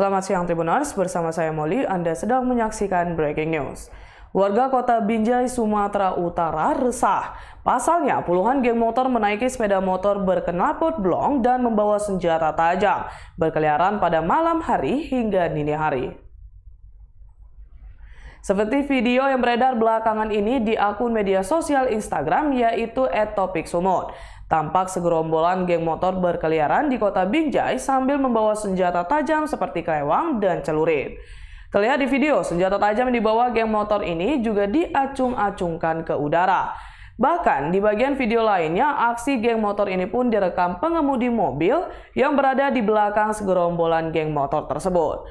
Selamat siang Tribunars, bersama saya Molly, Anda sedang menyaksikan Breaking News. Warga kota Binjai, Sumatera Utara resah. Pasalnya, puluhan geng motor menaiki sepeda motor berkenalpot blong dan membawa senjata tajam, berkeliaran pada malam hari hingga dini hari. Seperti video yang beredar belakangan ini di akun media sosial Instagram yaitu @topiksumut. Tampak segerombolan geng motor berkeliaran di kota Binjai sambil membawa senjata tajam seperti kelewang dan celurit. Terlihat di video, senjata tajam yang dibawa geng motor ini juga diacung-acungkan ke udara. Bahkan di bagian video lainnya, aksi geng motor ini pun direkam pengemudi mobil yang berada di belakang segerombolan geng motor tersebut.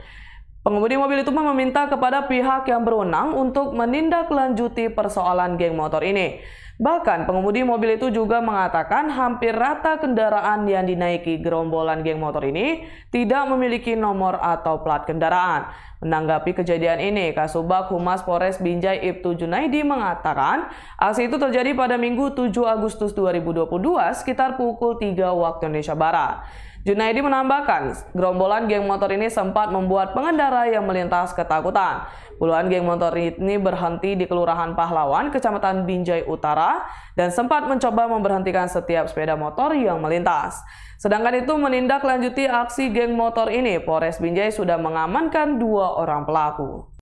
Pengemudi mobil itu meminta kepada pihak yang berwenang untuk menindaklanjuti persoalan geng motor ini. Bahkan pengemudi mobil itu juga mengatakan hampir rata kendaraan yang dinaiki gerombolan geng motor ini tidak memiliki nomor atau plat kendaraan. Menanggapi kejadian ini, Kasubag Humas Polres Binjai Ibtu Junaidi mengatakan, aksi itu terjadi pada Minggu 7 Agustus 2022 sekitar pukul 3 waktu Indonesia Barat. Junaidi menambahkan, gerombolan geng motor ini sempat membuat pengendara yang melintas ketakutan. Puluhan geng motor ini berhenti di Kelurahan Pahlawan, Kecamatan Binjai Utara, dan sempat mencoba memberhentikan setiap sepeda motor yang melintas. Sedangkan itu menindaklanjuti aksi geng motor ini, Polres Binjai sudah mengamankan dua orang pelaku.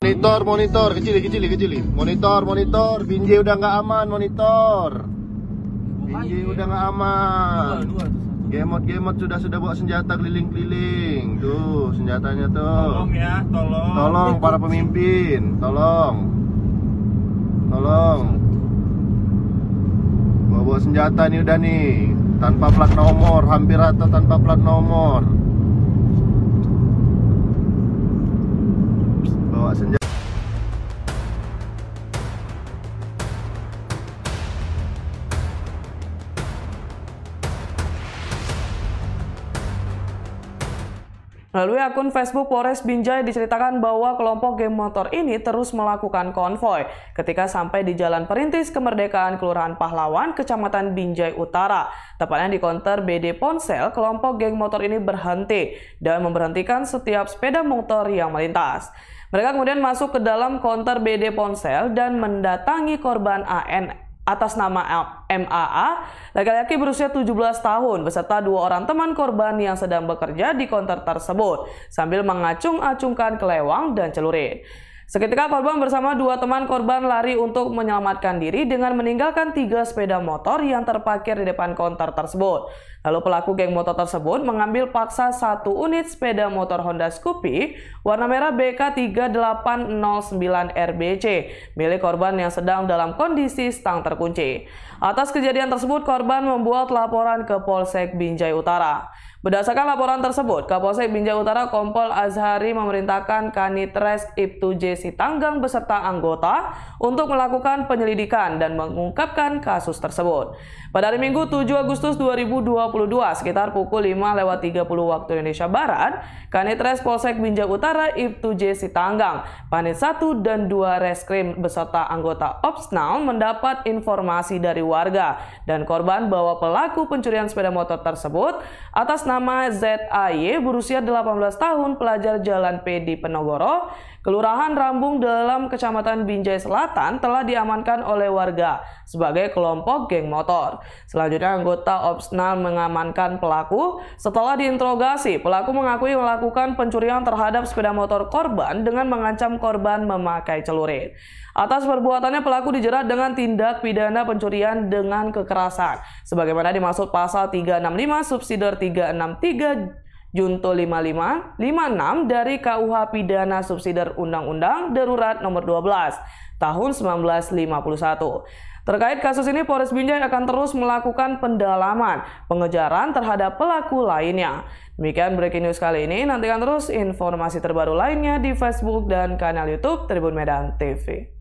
Monitor, monitor, kecil, kecil, kecil. Monitor, monitor, Binjai udah nggak aman, monitor. Binjai udah nggak aman. Gemot, gemot sudah sudah buat senjata keliling-keliling. Tuh, senjatanya tuh. Tolong ya, tolong. Tolong para pemimpin, tolong. Tolong. Bawa, -bawa senjata nih udah nih. Tanpa plat nomor, hampir atau tanpa plat nomor. Lalu Melalui akun Facebook Polres Binjai diceritakan bahwa kelompok geng motor ini terus melakukan konvoy ketika sampai di Jalan Perintis Kemerdekaan Kelurahan Pahlawan, Kecamatan Binjai Utara. Tepatnya di konter BD Ponsel, kelompok geng motor ini berhenti dan memberhentikan setiap sepeda motor yang melintas. Mereka kemudian masuk ke dalam konter BD Ponsel dan mendatangi korban AN atas nama MAA, laki-laki berusia 17 tahun beserta dua orang teman korban yang sedang bekerja di konter tersebut sambil mengacung-acungkan kelewang dan celurit. Seketika korban bersama dua teman korban lari untuk menyelamatkan diri dengan meninggalkan tiga sepeda motor yang terparkir di depan konter tersebut. Lalu pelaku geng motor tersebut mengambil paksa satu unit sepeda motor Honda Scoopy warna merah BK3809RBC milik korban yang sedang dalam kondisi stang terkunci. Atas kejadian tersebut, korban membuat laporan ke Polsek Binjai Utara. Berdasarkan laporan tersebut, Kapolsek Binjai Utara Kompol Azhari memerintahkan Kanitres Ibtu J. Sitanggang beserta anggota untuk melakukan penyelidikan dan mengungkapkan kasus tersebut. Pada hari Minggu 7 Agustus 2022 sekitar pukul 5 lewat 30 waktu Indonesia Barat, Kanitres Polsek Binjai Utara Ibtu J. Sitanggang, Panit 1 dan 2 Reskrim beserta anggota Opsnal mendapat informasi dari warga dan korban bahwa pelaku pencurian sepeda motor tersebut atas nama ZAY berusia 18 tahun pelajar Jalan PD Penogoro, Kelurahan Rambung dalam Kecamatan Binjai Selatan telah diamankan oleh warga sebagai kelompok geng motor. Selanjutnya anggota Opsnal mengamankan pelaku. Setelah diinterogasi, pelaku mengakui melakukan pencurian terhadap sepeda motor korban dengan mengancam korban memakai celurit. Atas perbuatannya pelaku dijerat dengan tindak pidana pencurian dengan kekerasan sebagaimana dimaksud pasal 365 subsidi 36 363 Junto 55 56 dari KUH Pidana Subsidi Undang-Undang Darurat Nomor 12 Tahun 1951. Terkait kasus ini, Polres Binjai akan terus melakukan pendalaman, pengejaran terhadap pelaku lainnya. Demikian breaking news kali ini. Nantikan terus informasi terbaru lainnya di Facebook dan kanal YouTube Tribun Medan TV.